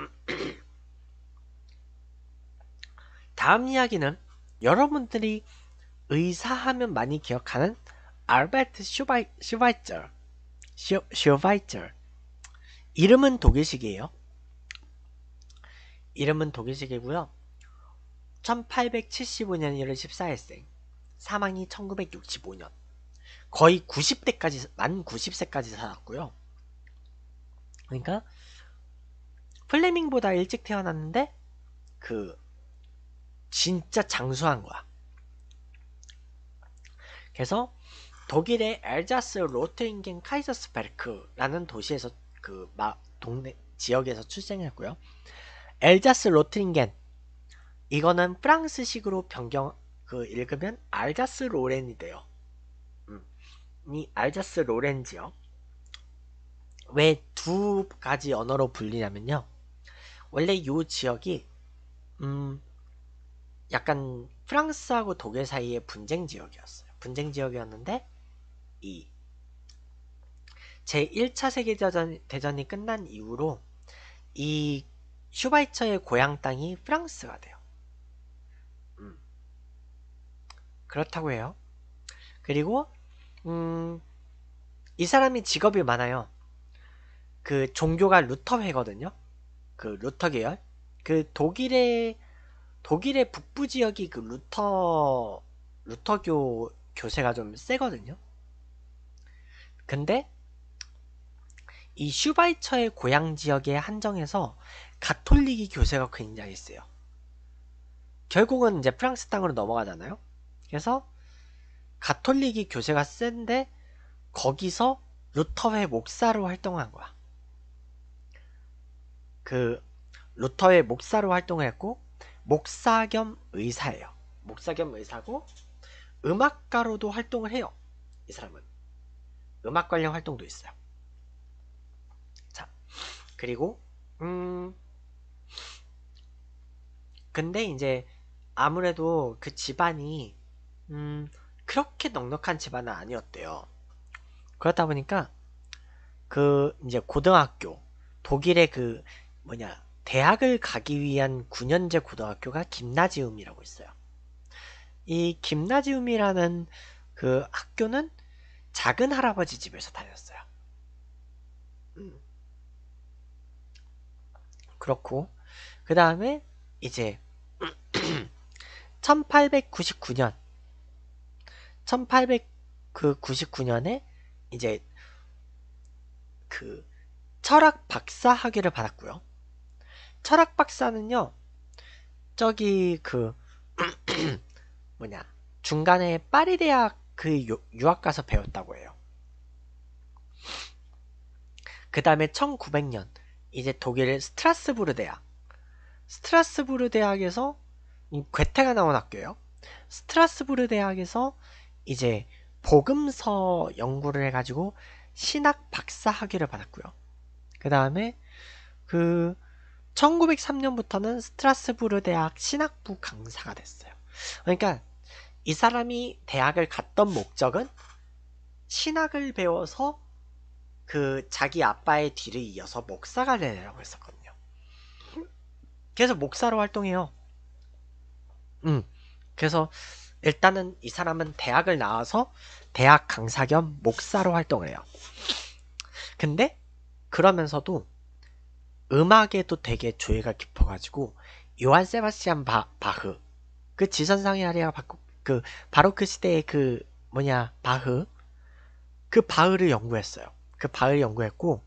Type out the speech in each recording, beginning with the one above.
다음 이야기는 여러분들이 의사하면 많이 기억하는 알베트 르 슈바이, 처 슈바이처 이름은 독일식이에요. 이름은 독일식이고요. 1875년 1월 14일생 사망이 1965년 거의 90대까지 만 90세까지 살았고요. 그러니까 플레밍보다 일찍 태어났는데 그 진짜 장수한 거야. 그래서 독일의 엘자스 로트인겐 카이사스베르크라는 도시에서 그 마, 동네 지역에서 출생했고요. 엘자스 로트인겐 이거는 프랑스식으로 변경 그 읽으면 알자스 로렌이 돼요. 음, 이 알자스 로렌 지역 왜두 가지 언어로 불리냐면요. 원래 이 지역이 음 약간 프랑스하고 독일 사이의 분쟁 지역이었어요. 분쟁 지역이었는데 이 제1차 세계대전 대전이 끝난 이후로 이 슈바이처의 고향 땅이 프랑스가 돼요. 음. 그렇다고 해요. 그리고 음, 이 사람이 직업이 많아요. 그 종교가 루터회거든요. 그 루터 계열 그 독일의 독일의 북부 지역이 그 루터 루터교 교세가 좀 세거든요. 근데 이 슈바이처의 고향 지역에 한정해서 가톨릭이 교세가 굉장히 세요. 결국은 이제 프랑스 땅으로 넘어가잖아요. 그래서 가톨릭이 교세가 센데 거기서 루터회 목사로 활동한 거야. 그 루터의 목사로 활동을 했고 목사 겸 의사예요. 목사 겸 의사고 음악가로도 활동을 해요. 이 사람은 음악 관련 활동도 있어요. 자, 그리고 음 근데 이제 아무래도 그 집안이 음 그렇게 넉넉한 집안은 아니었대요. 그렇다 보니까 그 이제 고등학교 독일의 그 뭐냐 대학을 가기 위한 9년제 고등학교가 김나지움이라고 있어요. 이 김나지움이라는 그 학교는 작은 할아버지 집에서 다녔어요. 음. 그렇고 그 다음에 이제 1899년 1899년에 이제 그 철학 박사 학위를 받았고요. 철학 박사는요. 저기 그 뭐냐 중간에 파리 대학 그 유, 학 가서 배웠다고 해요. 그 다음에 1900년 이제 독일 스트라스부르 대학 스트라스부르 대학에서 괴테가 나온 학교예요. 스트라스부르 대학에서 이제 복음서 연구를 해가지고 신학 박사 학위를 받았고요. 그 다음에 그 1903년부터는 스트라스부르 대학 신학부 강사가 됐어요. 그러니까 이 사람이 대학을 갔던 목적은 신학을 배워서 그 자기 아빠의 뒤를 이어서 목사가 되려고 했었거든요. 그래서 목사로 활동해요. 음. 그래서 일단은 이 사람은 대학을 나와서 대학 강사 겸 목사로 활동을 해요. 근데 그러면서도 음악에도 되게 조예가 깊어가지고 요한 세바시안 바, 바흐 그 지선상의 아리아 바꾸, 그 바로크 시대의 그 뭐냐 바흐 그 바흐를 연구했어요. 그 바흐를 연구했고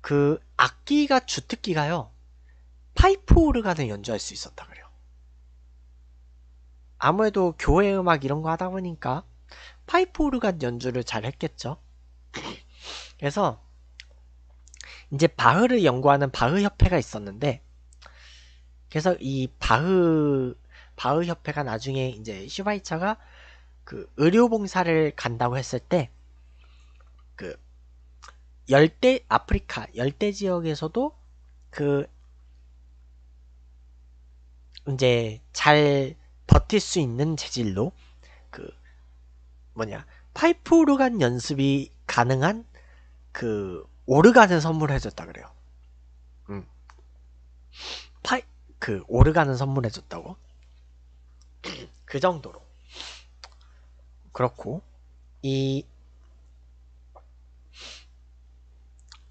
그 악기가 주특기가요 파이프 오르간을 연주할 수 있었다 그래요. 아무래도 교회 음악 이런 거 하다 보니까 파이프 오르간 연주를 잘 했겠죠. 그래서 이제 바흐를 연구하는 바흐 협회가 있었는데 그래서 이 바흐 바흐 협회가 나중에 이제 슈바이처가 그 의료봉사를 간다고 했을 때 그 열대 아프리카 열대 지역에서도 그 이제 잘 버틸 수 있는 재질로 그 뭐냐 파이프 오르간 연습이 가능한 그 오르간을 선물해줬다 그래요. 음. 파이 그 오르간을 선물해줬다고? 그 정도로 그렇고 이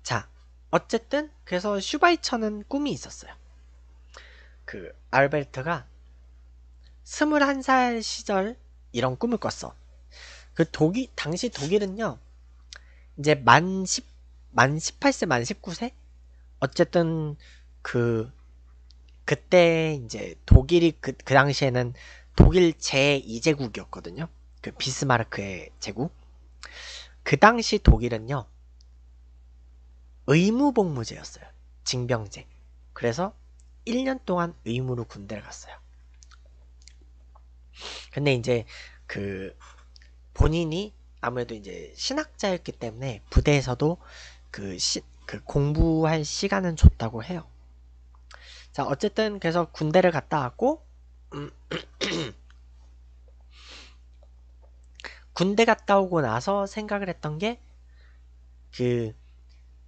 자, 어쨌든 그래서 슈바이처는 꿈이 있었어요. 그 알베르트가 21살 시절 이런 꿈을 꿨어. 그 독일 당시 독일은요. 이제 만 10, 만 18세, 만 19세? 어쨌든 그 그때 이제 독일이 그, 그 당시에는 독일 제2제국이었거든요. 그 비스마르크의 제국. 그 당시 독일은요. 의무복무제였어요. 징병제. 그래서 1년 동안 의무로 군대를 갔어요. 근데 이제 그 본인이 아무래도 이제 신학자였기 때문에 부대에서도 그, 시, 그 공부할 시간은 줬다고 해요. 자, 어쨌든 그래서 군대를 갔다 왔고 음, 군대 갔다 오고 나서 생각을 했던 게 그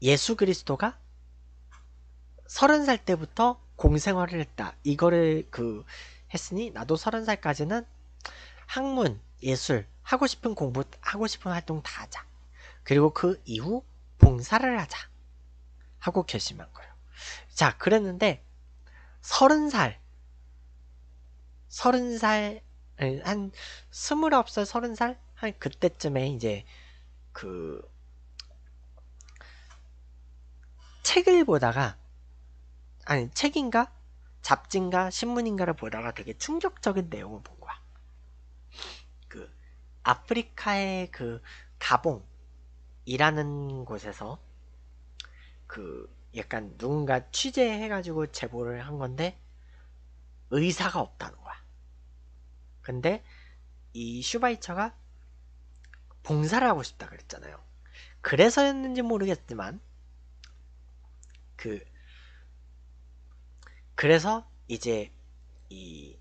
예수 그리스도가 서른 살 때부터 공생활을 했다. 이거를 그 했으니 나도 서른 살까지는 학문, 예술, 하고 싶은 공부, 하고 싶은 활동 다 하자. 그리고 그 이후 봉사를 하자 하고 결심한 거예요. 자, 그랬는데 서른 살 서른 살한 스물아홉 살 서른 살한 그때쯤에 이제 그 책을 보다가 아니 책인가 잡지인가 신문인가를 보다가 되게 충격적인 내용을 본 거야. 그 아프리카의 그 가봉 일하는 곳에서 그 약간 누군가 취재해가지고 제보를 한 건데 의사가 없다는 거야. 근데 이 슈바이처가 봉사를 하고 싶다 그랬잖아요. 그래서였는지 모르겠지만 그 그래서 이제 이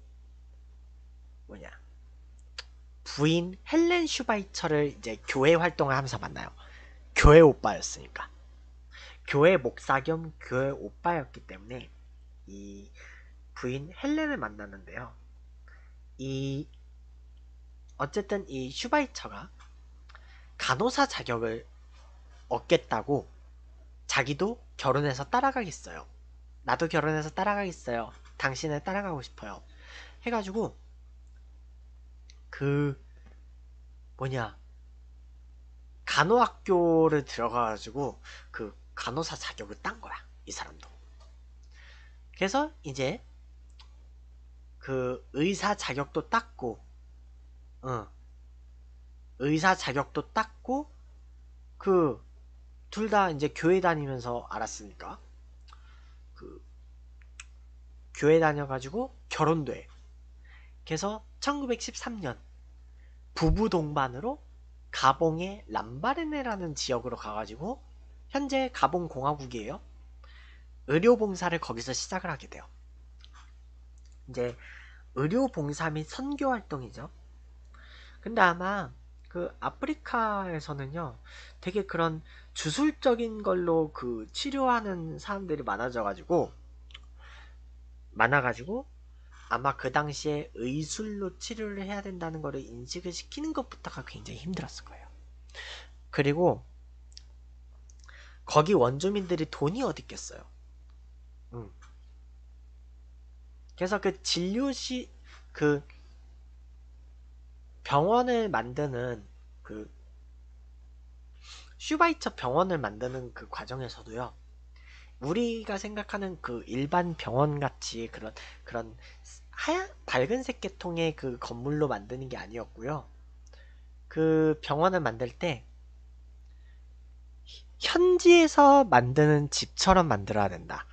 뭐냐 부인 헬렌 슈바이처를 이제 교회 활동을 하면서 만나요. 교회 오빠였으니까 교회 목사 겸 교회 오빠였기 때문에 이 부인 헬렌을 만났는데요. 이 어쨌든 이 슈바이처가 간호사 자격을 얻겠다고 자기도 결혼해서 따라가겠어요. 나도 결혼해서 따라가겠어요. 당신을 따라가고 싶어요. 해가지고 그 뭐냐 간호학교를 들어가가지고 그 간호사 자격을 딴 거야 이 사람도 그래서 이제 그 의사 자격도 땄고 어, 의사 자격도 땄고 그 둘 다 이제 교회 다니면서 알았으니까 그 교회 다녀가지고 결혼돼 그래서 1913년 부부 동반으로 가봉의 람바르네라는 지역으로 가가지고 현재 가봉 공화국이에요. 의료 봉사를 거기서 시작을 하게 돼요. 이제 의료 봉사 및 선교 활동이죠. 근데 아마 그 아프리카에서는요 되게 그런 주술적인 걸로 그 치료하는 사람들이 많아져 가지고 많아 가지고 아마 그 당시에 의술로 치료를 해야 된다는 것을 인식을 시키는 것부터가 굉장히 힘들었을 거예요. 그리고 거기 원주민들이 돈이 어딨겠어요. 음. 그래서 그 진료시 그 병원을 만드는 그 슈바이처 병원을 만드는 그 과정에서도요. 우리가 생각하는 그 일반 병원 같이 그런 그런 하얀 밝은색 계통의 그 건물로 만드는 게 아니었고요. 그 병원을 만들 때 현지에서 만드는 집처럼 만들어야 된다.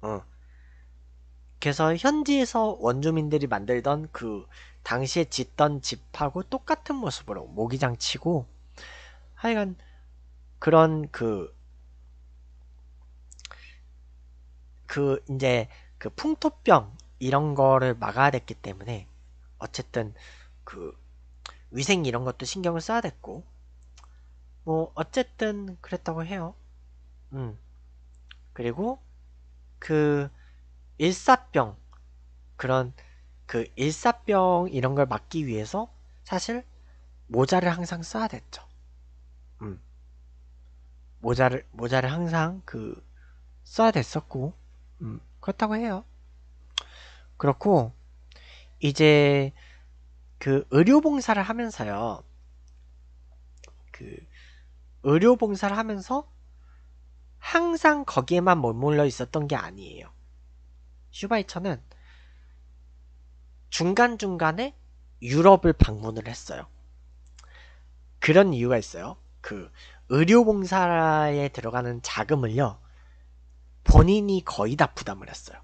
어. 그래서 현지에서 원주민들이 만들던 그 당시에 짓던 집하고 똑같은 모습으로 모기장 치고 하여간 그런 그, 그 이제 그 풍토병 이런 거를 막아야 됐기 때문에 어쨌든 그 위생 이런 것도 신경을 써야 됐고 뭐 어쨌든 그랬다고 해요. 음. 그리고 그 일사병 그런 그 일사병 이런 걸 막기 위해서 사실 모자를 항상 써야 됐죠. 음. 모자를 모자를 항상 그 써야 됐었고 음. 그렇다고 해요. 그렇고 이제 그 의료봉사를 하면서요. 그 의료봉사를 하면서 항상 거기에만 머물러 있었던 게 아니에요. 슈바이처는 중간중간에 유럽을 방문을 했어요. 그런 이유가 있어요. 그 의료봉사에 들어가는 자금을요. 본인이 거의 다 부담을 했어요.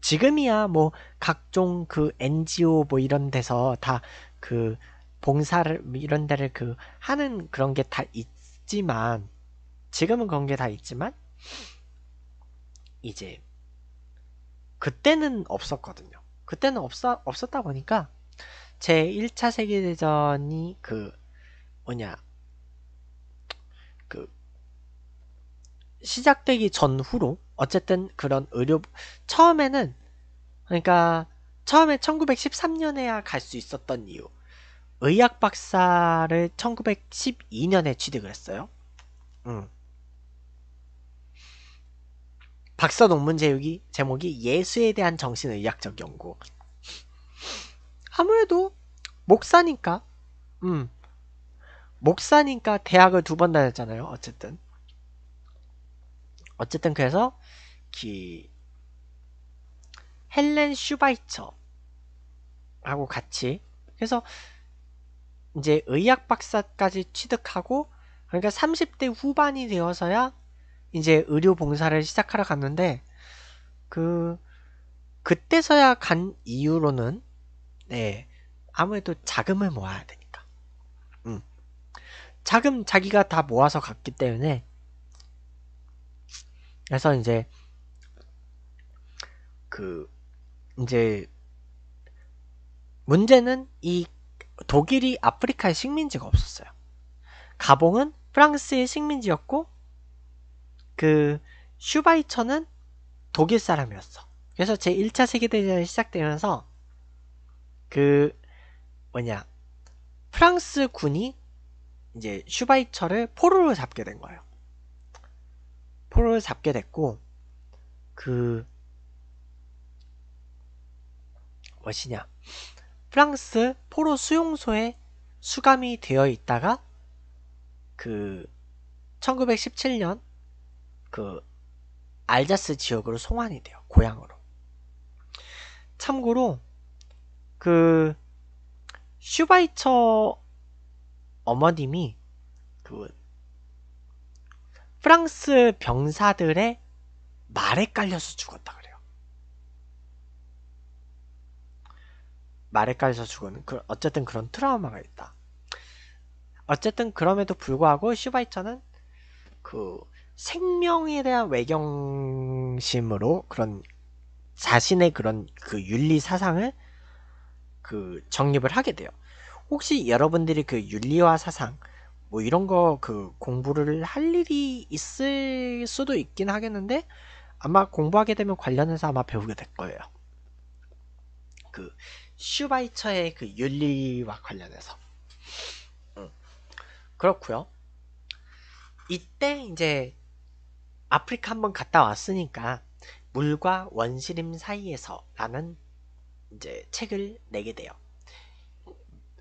지금이야 뭐 각종 그 NGO 뭐 이런 데서 다 그 봉사를 이런 데를 그 하는 그런 게 다 있지만 지금은 그런 게 다 있지만 이제 그때는 없었거든요. 그때는 없어, 없었다 보니까 제 1차 세계대전이 그 뭐냐 그 시작되기 전후로 어쨌든 그런 의료 처음에는 그러니까 처음에 1913년에야 갈 수 있었던 이유 의학 박사를 1912년에 취득을 했어요. 음. 박사 논문 제목이 제목이 예수에 대한 정신의학적 연구. 아무래도 목사니까, 음, 목사니까 대학을 두 번 다녔잖아요. 어쨌든, 어쨌든 그래서 키 헬렌 슈바이처하고 같이 그래서 이제 의학 박사까지 취득하고 그러니까 30대 후반이 되어서야 이제 의료 봉사를 시작하러 갔는데 그 그때서야 간 이유로는 네 아무래도 자금을 모아야 되니까 음 자금 자기가 다 모아서 갔기 때문에 그래서 이제 그 이제 문제는 이 독일이 아프리카의 식민지가 없었어요. 가봉은 프랑스의 식민지였고 그 슈바이처는 독일 사람이었어. 그래서 제 1차 세계대전이 시작되면서 그 뭐냐 프랑스 군이 이제 슈바이처를 포로로 잡게 된 거예요. 포로를 잡게 됐고 그 것이냐 프랑스 포로 수용소에 수감이 되어 있다가 그 1917년 그 알자스 지역으로 송환이 돼요. 고향으로. 참고로 그 슈바이처 어머님이 그 프랑스 병사들의 말에 깔려서 죽었다. 말에 깔려서 죽은 그, 어쨌든 그런 트라우마가 있다. 어쨌든 그럼에도 불구하고 슈바이처는 그 생명에 대한 외경심으로 그런 자신의 그런 그 윤리 사상을 그 정립을 하게 돼요. 혹시 여러분들이 그 윤리와 사상 뭐 이런 거 그 공부를 할 일이 있을 수도 있긴 하겠는데 아마 공부하게 되면 관련해서 아마 배우게 될 거예요. 그 슈바이처의 그 윤리와 관련해서 음. 그렇고요. 이때 이제 아프리카 한번 갔다 왔으니까 물과 원시림 사이에서라는 이제 책을 내게 돼요.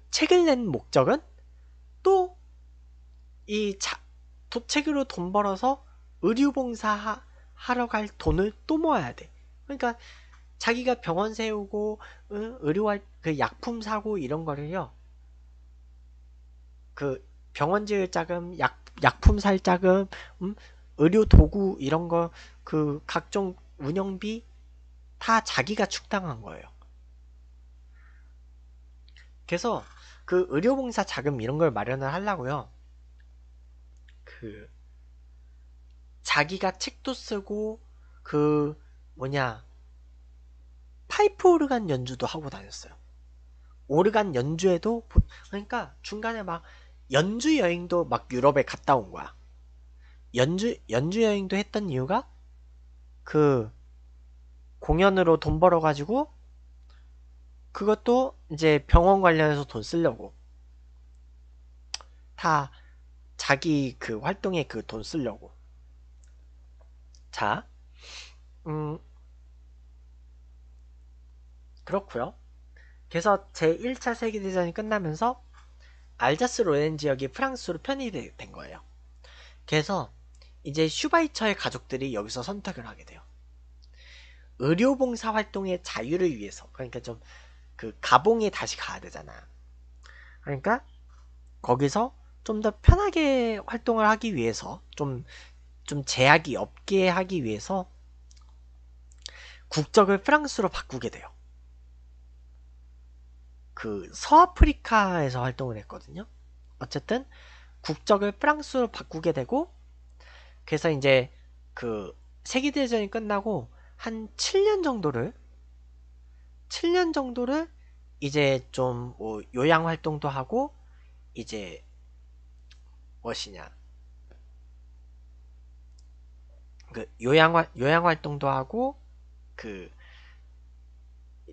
책을 낸 목적은 또이 도책으로 돈 벌어서 의류봉사 하러 갈 돈을 또 모아야 돼. 그러니까 자기가 병원 세우고 응? 의료할 그 약품 사고 이런 거를요. 그 병원 지을 자금, 약 약품 살 자금, 음? 의료 도구 이런 거 그 각종 운영비 다 자기가 축당한 거예요. 그래서 그 의료봉사 자금 이런 걸 마련을 하려고요. 그 자기가 책도 쓰고 그 뭐냐 파이프 오르간 연주도 하고 다녔어요. 오르간 연주에도 그러니까 중간에 막 연주 여행도 막 유럽에 갔다 온 거야. 연주 연주 여행도 했던 이유가 그 공연으로 돈 벌어 가지고 그것도 이제 병원 관련해서 돈 쓰려고 다 자기 그 활동에 그 돈 쓰려고 자, 음, 그렇고요. 그래서 제1차 세계대전이 끝나면서 알자스 로렌 지역이 프랑스로 편입된 거예요. 그래서 이제 슈바이처의 가족들이 여기서 선택을 하게 돼요. 의료봉사 활동의 자유를 위해서 그러니까 좀 그 가봉에 다시 가야 되잖아. 그러니까 거기서 좀 더 편하게 활동을 하기 위해서 좀 좀 제약이 없게 하기 위해서 국적을 프랑스로 바꾸게 돼요. 그 서아프리카에서 활동을 했거든요. 어쨌든 국적을 프랑스로 바꾸게 되고 그래서 이제 그 세계대전이 끝나고 한 7년 정도를 7년 정도를 이제 좀뭐 요양 활동도 하고 이제 무엇이냐 그 요양 요양 활동도 하고 그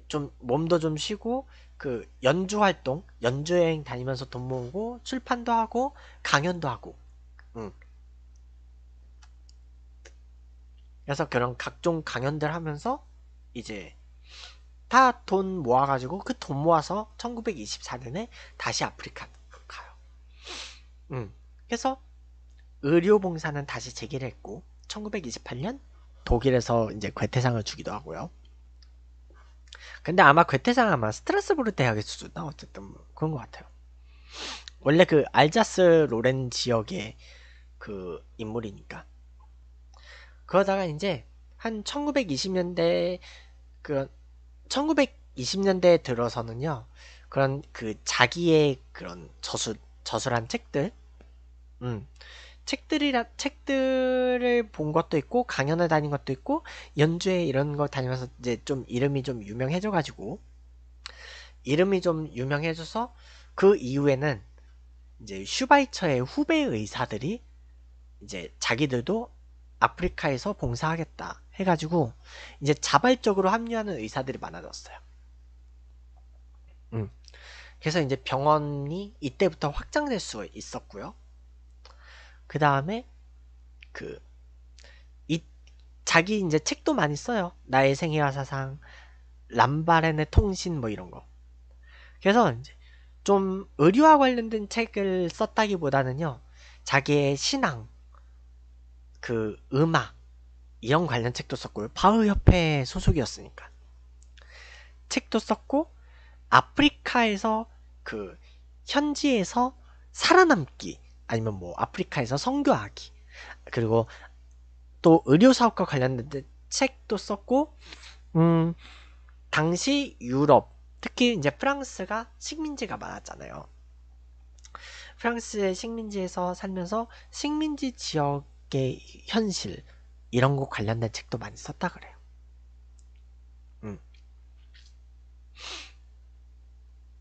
좀 몸도 좀 쉬고 그 연주 활동, 연주 여행 다니면서 돈 모으고 출판도 하고 강연도 하고. 응. 그래서 그런 각종 강연들 하면서 이제 다 돈 모아가지고 그 돈 모아서 1924년에 다시 아프리카 로 가요. 응. 그래서 의료봉사는 다시 재개를 했고 1928년 독일에서 이제 괴태상을 주기도 하고요. 근데 아마 괴테상 아마 스트라스부르 대학의 수준 어쨌든 뭐 그런 것 같아요. 원래 그 알자스 로렌 지역의 그 인물이니까. 그러다가 이제 한 1920년대 그 1920년대에 들어서는요. 그런 그 자기의 그런 저술 저술한 책들 음. 책들이라 책들을 본 것도 있고 강연을 다닌 것도 있고 연주회 이런 거 다니면서 이제 좀 이름이 좀 유명해져 가지고 이름이 좀 유명해져서 그 이후에는 이제 슈바이처의 후배 의사들이 이제 자기들도 아프리카에서 봉사하겠다 해가지고 이제 자발적으로 합류하는 의사들이 많아졌어요. 음. 그래서 이제 병원이 이때부터 확장될 수 있었고요. 그 다음에 그이 자기 이제 책도 많이 써요. 나의 생애와 사상, 람바렌의 통신 뭐 이런 거. 그래서 이제 좀의류와 관련된 책을 썼다기보다는요. 자기의 신앙, 그 음악 이런 관련 책도 썼고요. 바흐 협회 소속이었으니까 책도 썼고 아프리카에서 그 현지에서 살아남기 아니면 뭐 아프리카에서 선교하기 그리고 또 의료 사업과 관련된 책도 썼고 음 당시 유럽 특히 이제 프랑스가 식민지가 많았잖아요. 프랑스의 식민지에서 살면서 식민지 지역의 현실 이런 거 관련된 책도 많이 썼다 그래요. 음.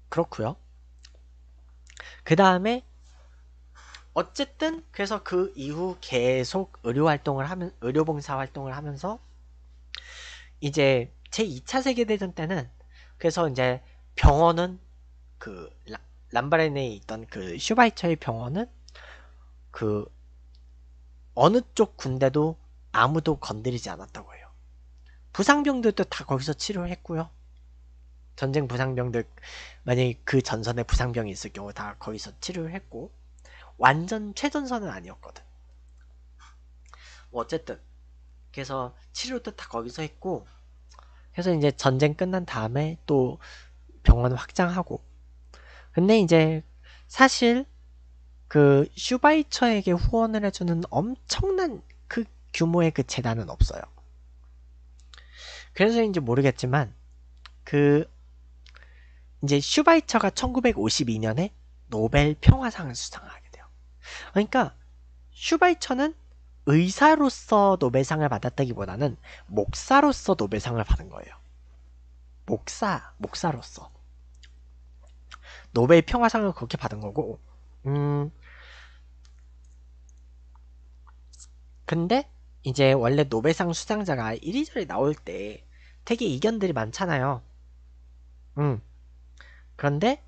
그렇구요그 다음에 어쨌든 그래서 그 이후 계속 의료 활동을 하면 의료 봉사 활동을 하면서 이제 제 2차 세계 대전 때는 그래서 이제 병원은 그 람바렌에 있던 그 슈바이처의 병원은 그 어느 쪽 군대도 아무도 건드리지 않았다고 해요. 부상병들도 다 거기서 치료했고요. 전쟁 부상병들 만약에 그 전선에 부상병이 있을 경우 다 거기서 치료를 했고 완전 최전선은 아니었거든. 뭐 어쨌든 그래서 치료부다 거기서 했고 그래서 이제 전쟁 끝난 다음에 또 병원 확장하고 근데 이제 사실 그 슈바이처에게 후원을 해주는 엄청난 그 규모의 그 재단은 없어요. 그래서인지 모르겠지만 그 이제 슈바이처가 1952년에 노벨 평화상을 수상하게 그러니까 슈바이처는 의사로서 노벨상을 받았다기보다는 목사로서 노벨상을 받은 거예요. 목사, 목사로서. 노벨 평화상을 그렇게 받은 거고, 음, 근데 이제 원래 노벨상 수상자가 이리저리 나올 때 되게 이견들이 많잖아요. 음, 그런데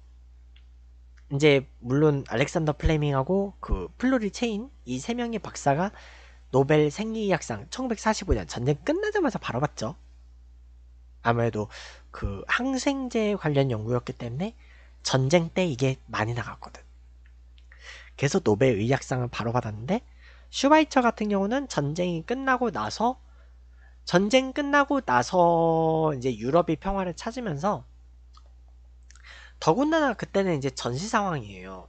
이제 물론 알렉산더 플레밍하고 그 플로리 체인 이 세 명의 박사가 노벨 생리의학상 1945년 전쟁 끝나자마자 바로 받죠. 아무래도 그 항생제 관련 연구였기 때문에 전쟁 때 이게 많이 나갔거든. 그래서 노벨 의학상을 바로 받았는데 슈바이처 같은 경우는 전쟁이 끝나고 나서 전쟁 끝나고 나서 이제 유럽이 평화를 찾으면서 더군다나 그때는 이제 전시 상황이에요.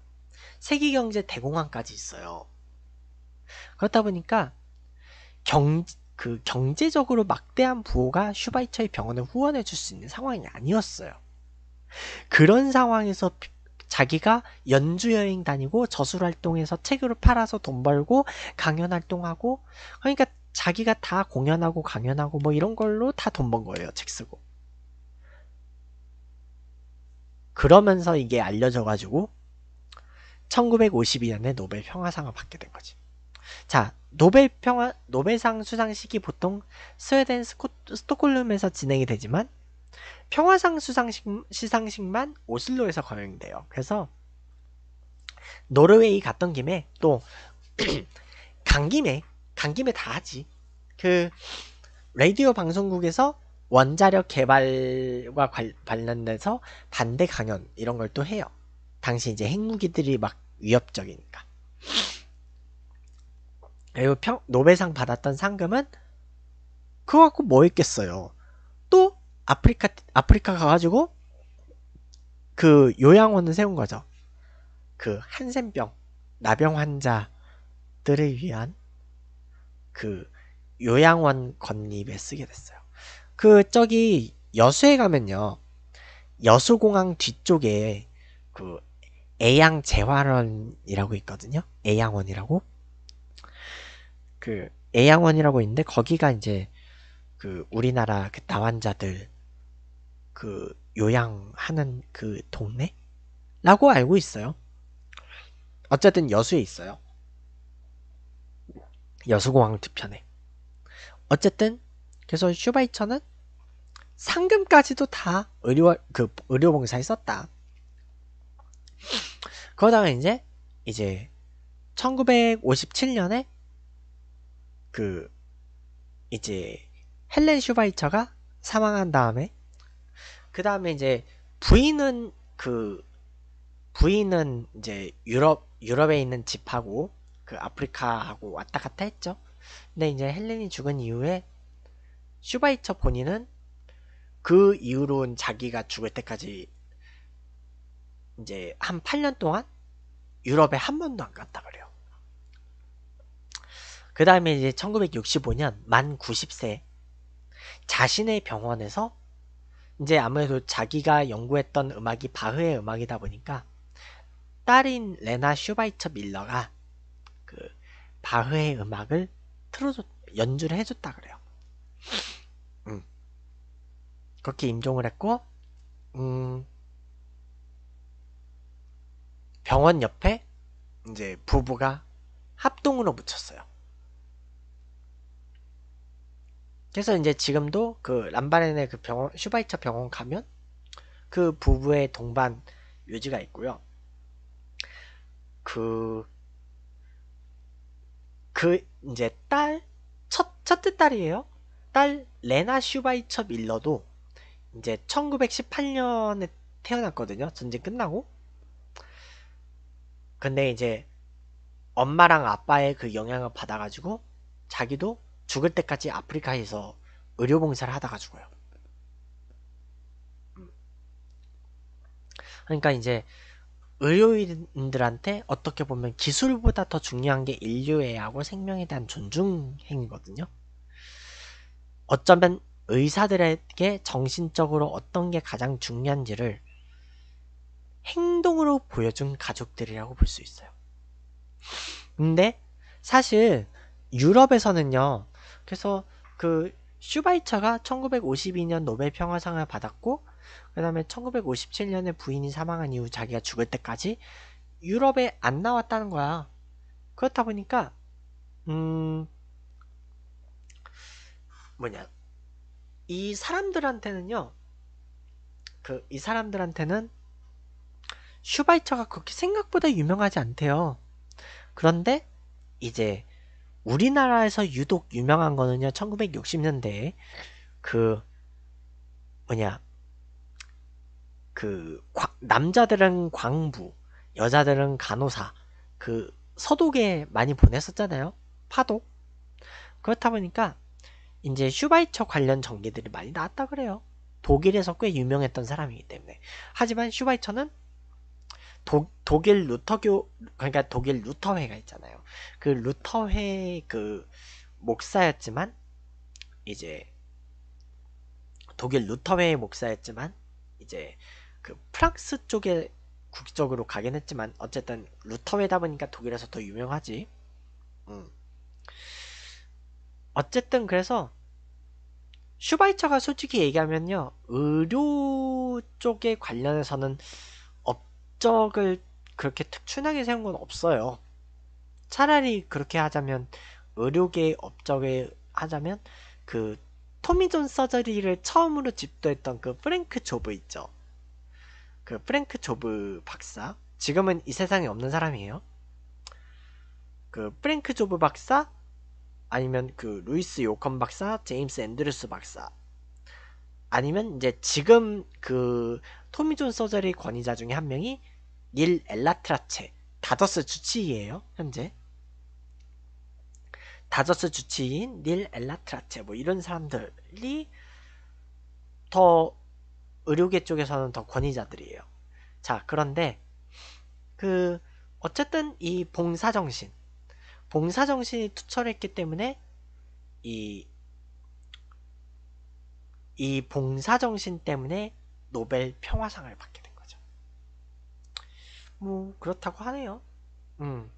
세계경제 대공황까지 있어요. 그렇다 보니까 경, 그 경제적으로 막대한 부호가 슈바이처의 병원을 후원해 줄 수 있는 상황이 아니었어요. 그런 상황에서 자기가 연주 여행 다니고 저술 활동에서 책으로 팔아서 돈 벌고 강연 활동하고 그러니까 자기가 다 공연하고 강연하고 뭐 이런 걸로 다 돈 번 거예요 책 쓰고 그러면서 이게 알려져가지고 1952년에 노벨 평화상을 받게 된 거지. 자, 노벨 평화, 노벨상 수상식이 보통 스웨덴 스코, 스톡홀름에서 진행이 되지만 평화상 수상식, 시상식만 오슬로에서 거행돼요. 그래서 노르웨이 갔던 김에 또 간 김에 간 김에 다 하지. 그 라디오 방송국에서 원자력 개발과 관, 련돼서 반대 강연 이런 걸 또 해요. 당시 이제 핵무기들이 막 위협적이니까. 그리고 평, 노벨상 받았던 상금은 그거 갖고 뭐 했겠어요. 또 아프리카 아프리카 가가지고 그 요양원을 세운 거죠. 그 한센병 나병 환자들을 위한 그 요양원 건립에 쓰게 됐어요. 그 저기 여수에 가면요. 여수공항 뒤쪽에 그 애양 재활원이라고 있거든요. 애양원이라고. 그 애양원이라고 있는데 거기가 이제 그 우리나라 그 다환자들 그 요양하는 그 동네라고 알고 있어요. 어쨌든 여수에 있어요. 여수공항 뒤편에. 어쨌든 그래서 슈바이처는 상금까지도 다 의료 그 의료봉사에 썼다. 그러다가 이제 이제 1957년에 그 이제 헬렌 슈바이처가 사망한 다음에 그 다음에 이제 부인은 그 부인은 이제 유럽 유럽에 있는 집하고 그 아프리카하고 왔다 갔다 했죠. 근데 이제 헬렌이 죽은 이후에 슈바이처 본인은 그 이후로는 자기가 죽을 때까지 이제 한 8년 동안 유럽에 한 번도 안 갔다 그래요. 그 다음에 이제 1965년 만 90세 자신의 병원에서 이제 아무래도 자기가 연구했던 음악이 바흐의 음악이다 보니까 딸인 레나 슈바이처 밀러가 그 바흐의 음악을 틀어줬 연주를 해줬다 그래요. 그렇게 임종을 했고 음, 병원 옆에 이제 부부가 합동으로 묻혔어요. 그래서 이제 지금도 그 람바렌의 그 병원 슈바이처 병원 가면 그 부부의 동반 유지가 있고요. 그그 그 이제 딸 첫 첫째 딸이에요. 딸 레나 슈바이처 밀러도 이제 1918년에 태어났거든요. 전쟁 끝나고. 근데 이제 엄마랑 아빠의 그 영향을 받아가지고 자기도 죽을 때까지 아프리카에서 의료봉사를 하다가 죽어요. 그러니까 이제 의료인들한테 어떻게 보면 기술보다 더 중요한 게 인류애하고 생명에 대한 존중 행위거든요. 어쩌면 의사들에게 정신적으로 어떤 게 가장 중요한지를 행동으로 보여준 가족들이라고 볼 수 있어요. 근데 사실 유럽에서는요. 그래서 그 슈바이처가 1952년 노벨 평화상을 받았고 그 다음에 1957년에 부인이 사망한 이후 자기가 죽을 때까지 유럽에 안 나왔다는 거야. 그렇다 보니까 음 뭐냐 이 사람들한테는요, 그, 이 사람들한테는 슈바이처가 그렇게 생각보다 유명하지 않대요. 그런데 이제 우리나라에서 유독 유명한 거는요, 1960년대에 그, 뭐냐, 그, 남자들은 광부, 여자들은 간호사, 그, 서독에 많이 보냈었잖아요. 파독. 그렇다 보니까 이제 슈바이처 관련 전개들이 많이 나왔다 그래요. 독일에서 꽤 유명했던 사람이기 때문에. 하지만 슈바이처는 도, 독일 루터교 그러니까 독일 루터회가 있잖아요. 그 루터회 그 목사였지만 이제 독일 루터회의 목사였지만 이제 그 프랑스 쪽에 국적으로 가긴 했지만 어쨌든 루터회다 보니까 독일에서 더 유명하지. 음. 어쨌든 그래서 슈바이처가 솔직히 얘기하면요 의료 쪽에 관련해서는 업적을 그렇게 특출나게 세운 건 없어요. 차라리 그렇게 하자면 의료계 업적에 하자면 그 토미존 서저리를 처음으로 집도했던 그 프랭크 조브 있죠. 그 프랭크 조브 박사 지금은 이 세상에 없는 사람이에요. 그 프랭크 조브 박사 아니면 그 루이스 요컨 박사, 제임스 앤드루스 박사 아니면 이제 지금 그 토미 존 서저리 권위자 중에 한 명이 닐 엘라트라체 다저스 주치의예요 현재 다저스 주치인 닐 엘라트라체 뭐 이런 사람들이 더 의료계 쪽에서는 더 권위자들이에요 자 그런데 그 어쨌든 이 봉사정신 봉사 정신이 투철했기 때문에 이, 이 봉사 정신 때문에 노벨 평화상을 받게 된 거죠. 뭐, 그렇다고 하네요. 음.